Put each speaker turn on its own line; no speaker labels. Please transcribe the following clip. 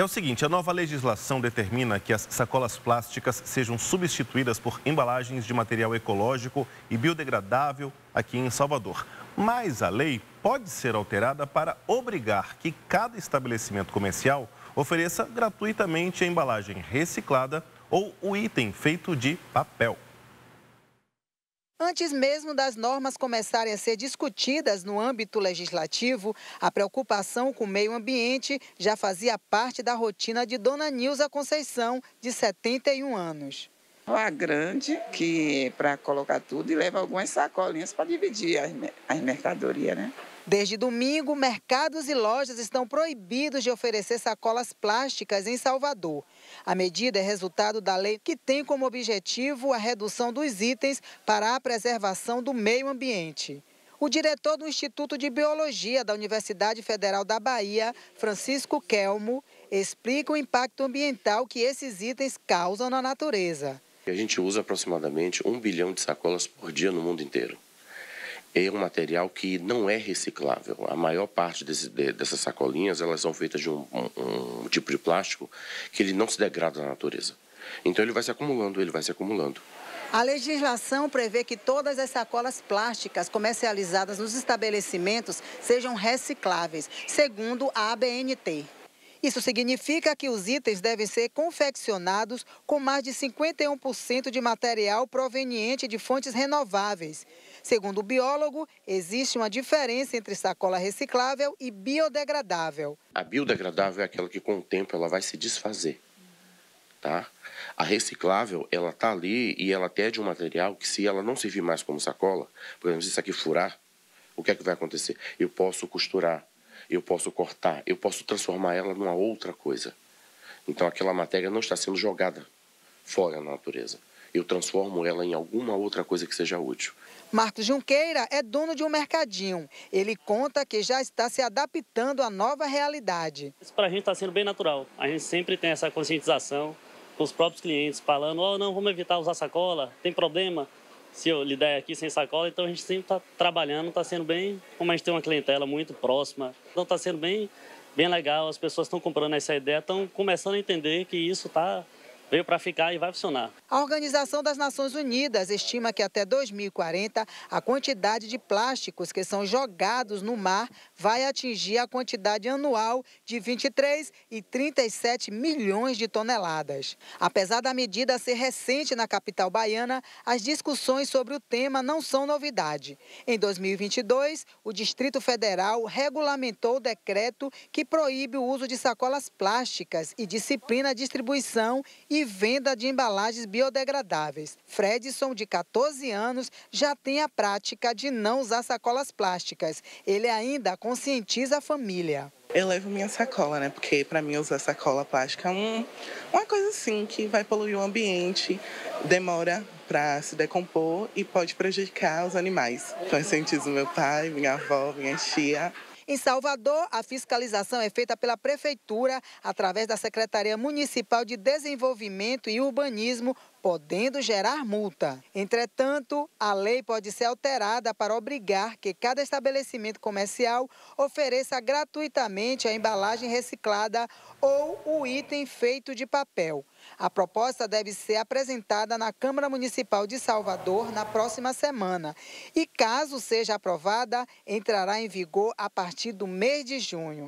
É o seguinte, a nova legislação determina que as sacolas plásticas sejam substituídas por embalagens de material ecológico e biodegradável aqui em Salvador. Mas a lei pode ser alterada para obrigar que cada estabelecimento comercial ofereça gratuitamente a embalagem reciclada ou o item feito de papel.
Antes mesmo das normas começarem a ser discutidas no âmbito legislativo, a preocupação com o meio ambiente já fazia parte da rotina de Dona Nilza Conceição, de 71 anos. Uma grande que é para colocar tudo e leva algumas sacolinhas para dividir as mercadorias, né? Desde domingo, mercados e lojas estão proibidos de oferecer sacolas plásticas em Salvador. A medida é resultado da lei que tem como objetivo a redução dos itens para a preservação do meio ambiente. O diretor do Instituto de Biologia da Universidade Federal da Bahia, Francisco Kelmo, explica o impacto ambiental que esses itens causam na natureza.
A gente usa aproximadamente um bilhão de sacolas por dia no mundo inteiro é um material que não é reciclável. A maior parte desse, dessas sacolinhas elas são feitas de um, um, um tipo de plástico que ele não se degrada na natureza. Então ele vai se acumulando, ele vai se acumulando.
A legislação prevê que todas as sacolas plásticas comercializadas nos estabelecimentos sejam recicláveis, segundo a ABNT. Isso significa que os itens devem ser confeccionados com mais de 51% de material proveniente de fontes renováveis. Segundo o biólogo, existe uma diferença entre sacola reciclável e biodegradável.
A biodegradável é aquela que com o tempo ela vai se desfazer, tá? A reciclável, ela tá ali e ela até é de um material que se ela não servir mais como sacola, por exemplo, se isso aqui furar, o que é que vai acontecer? Eu posso costurar, eu posso cortar, eu posso transformar ela numa outra coisa. Então aquela matéria não está sendo jogada fora na natureza. Eu transformo ela em alguma outra coisa que seja útil.
Marcos Junqueira é dono de um mercadinho. Ele conta que já está se adaptando à nova realidade. Isso para a gente está sendo bem natural. A gente sempre tem essa conscientização com os próprios clientes, falando: oh, não, vamos evitar usar sacola, tem problema se eu lidar aqui sem sacola, então a gente sempre está trabalhando, está sendo bem, como a gente tem uma clientela muito próxima, então está sendo bem, bem legal, as pessoas estão comprando essa ideia, estão começando a entender que isso está veio para ficar e vai funcionar. A Organização das Nações Unidas estima que até 2040 a quantidade de plásticos que são jogados no mar vai atingir a quantidade anual de 23 e 37 milhões de toneladas. Apesar da medida ser recente na capital baiana, as discussões sobre o tema não são novidade. Em 2022, o Distrito Federal regulamentou o decreto que proíbe o uso de sacolas plásticas e disciplina a distribuição e e venda de embalagens biodegradáveis. Fredson, de 14 anos, já tem a prática de não usar sacolas plásticas. Ele ainda conscientiza a família.
Eu levo minha sacola, né? Porque para mim usar sacola plástica é um, uma coisa assim que vai poluir o ambiente, demora para se decompor e pode prejudicar os animais. Conscientizo meu pai, minha avó, minha tia
em Salvador, a fiscalização é feita pela Prefeitura através da Secretaria Municipal de Desenvolvimento e Urbanismo podendo gerar multa. Entretanto, a lei pode ser alterada para obrigar que cada estabelecimento comercial ofereça gratuitamente a embalagem reciclada ou o item feito de papel. A proposta deve ser apresentada na Câmara Municipal de Salvador na próxima semana e, caso seja aprovada, entrará em vigor a partir do mês de junho.